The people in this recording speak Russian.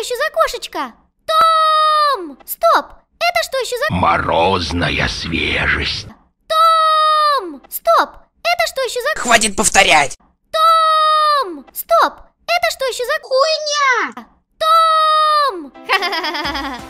еще за кошечка? Том! Стоп! Это что еще за... Морозная свежесть. Том! Стоп! Это что еще за... Хватит повторять! Том! Стоп! Это что еще за... Хуйня! Том! Ха-ха-ха!